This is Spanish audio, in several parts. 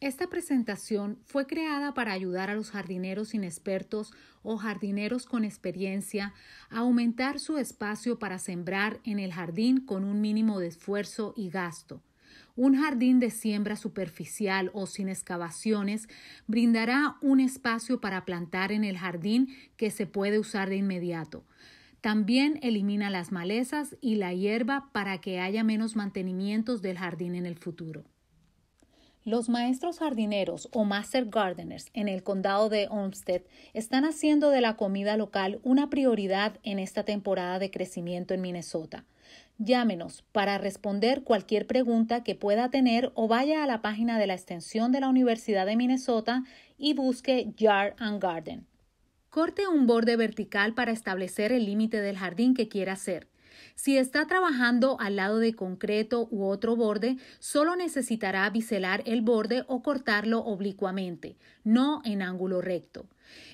Esta presentación fue creada para ayudar a los jardineros inexpertos o jardineros con experiencia a aumentar su espacio para sembrar en el jardín con un mínimo de esfuerzo y gasto. Un jardín de siembra superficial o sin excavaciones brindará un espacio para plantar en el jardín que se puede usar de inmediato. También elimina las malezas y la hierba para que haya menos mantenimientos del jardín en el futuro. Los maestros jardineros o master gardeners en el condado de Olmsted están haciendo de la comida local una prioridad en esta temporada de crecimiento en Minnesota. Llámenos para responder cualquier pregunta que pueda tener o vaya a la página de la extensión de la Universidad de Minnesota y busque Yard and Garden. Corte un borde vertical para establecer el límite del jardín que quiera hacer. Si está trabajando al lado de concreto u otro borde, solo necesitará biselar el borde o cortarlo oblicuamente, no en ángulo recto.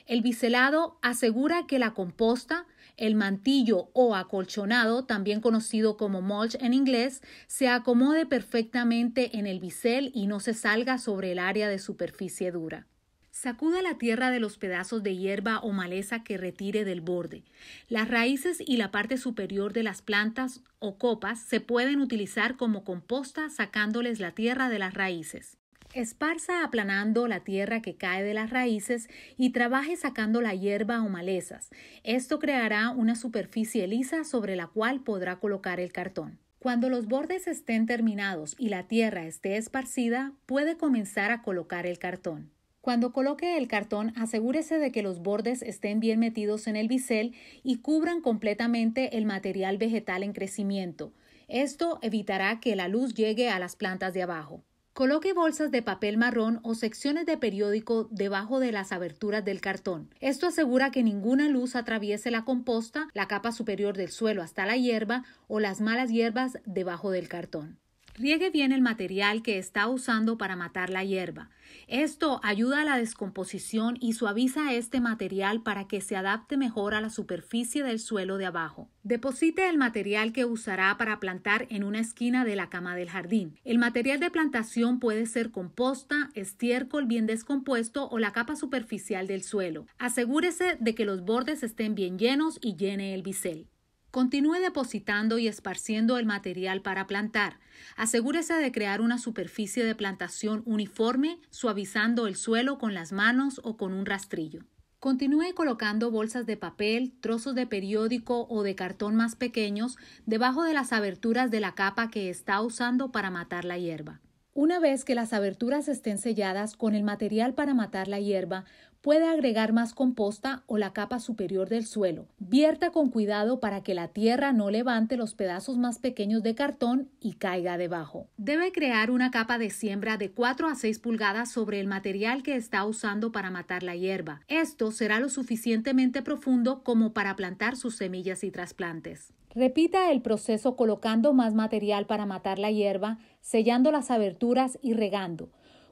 El biselado asegura que la composta, el mantillo o acolchonado, también conocido como mulch en inglés, se acomode perfectamente en el bisel y no se salga sobre el área de superficie dura. Sacuda la tierra de los pedazos de hierba o maleza que retire del borde. Las raíces y la parte superior de las plantas o copas se pueden utilizar como composta sacándoles la tierra de las raíces. Esparza aplanando la tierra que cae de las raíces y trabaje sacando la hierba o malezas. Esto creará una superficie lisa sobre la cual podrá colocar el cartón. Cuando los bordes estén terminados y la tierra esté esparcida, puede comenzar a colocar el cartón. Cuando coloque el cartón, asegúrese de que los bordes estén bien metidos en el bisel y cubran completamente el material vegetal en crecimiento. Esto evitará que la luz llegue a las plantas de abajo. Coloque bolsas de papel marrón o secciones de periódico debajo de las aberturas del cartón. Esto asegura que ninguna luz atraviese la composta, la capa superior del suelo hasta la hierba o las malas hierbas debajo del cartón. Riegue bien el material que está usando para matar la hierba. Esto ayuda a la descomposición y suaviza este material para que se adapte mejor a la superficie del suelo de abajo. Deposite el material que usará para plantar en una esquina de la cama del jardín. El material de plantación puede ser composta, estiércol bien descompuesto o la capa superficial del suelo. Asegúrese de que los bordes estén bien llenos y llene el bisel. Continúe depositando y esparciendo el material para plantar. Asegúrese de crear una superficie de plantación uniforme, suavizando el suelo con las manos o con un rastrillo. Continúe colocando bolsas de papel, trozos de periódico o de cartón más pequeños debajo de las aberturas de la capa que está usando para matar la hierba. Una vez que las aberturas estén selladas con el material para matar la hierba, puede agregar más composta o la capa superior del suelo. Vierta con cuidado para que la tierra no levante los pedazos más pequeños de cartón y caiga debajo. Debe crear una capa de siembra de 4 a 6 pulgadas sobre el material que está usando para matar la hierba. Esto será lo suficientemente profundo como para plantar sus semillas y trasplantes. Repita el proceso colocando más material para matar la hierba, sellando las aberturas y regando.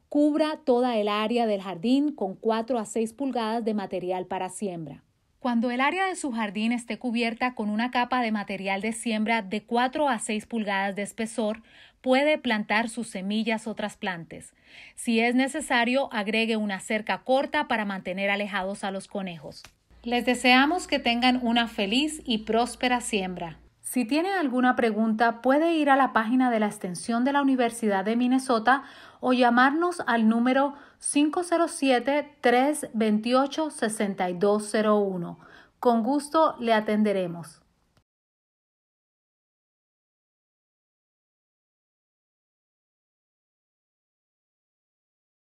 Cubra toda el área del jardín con 4 a 6 pulgadas de material para siembra. Cuando el área de su jardín esté cubierta con una capa de material de siembra de 4 a 6 pulgadas de espesor, puede plantar sus semillas o trasplantes. Si es necesario, agregue una cerca corta para mantener alejados a los conejos. Les deseamos que tengan una feliz y próspera siembra. Si tiene alguna pregunta, puede ir a la página de la extensión de la Universidad de Minnesota o llamarnos al número 507-328-6201. Con gusto le atenderemos.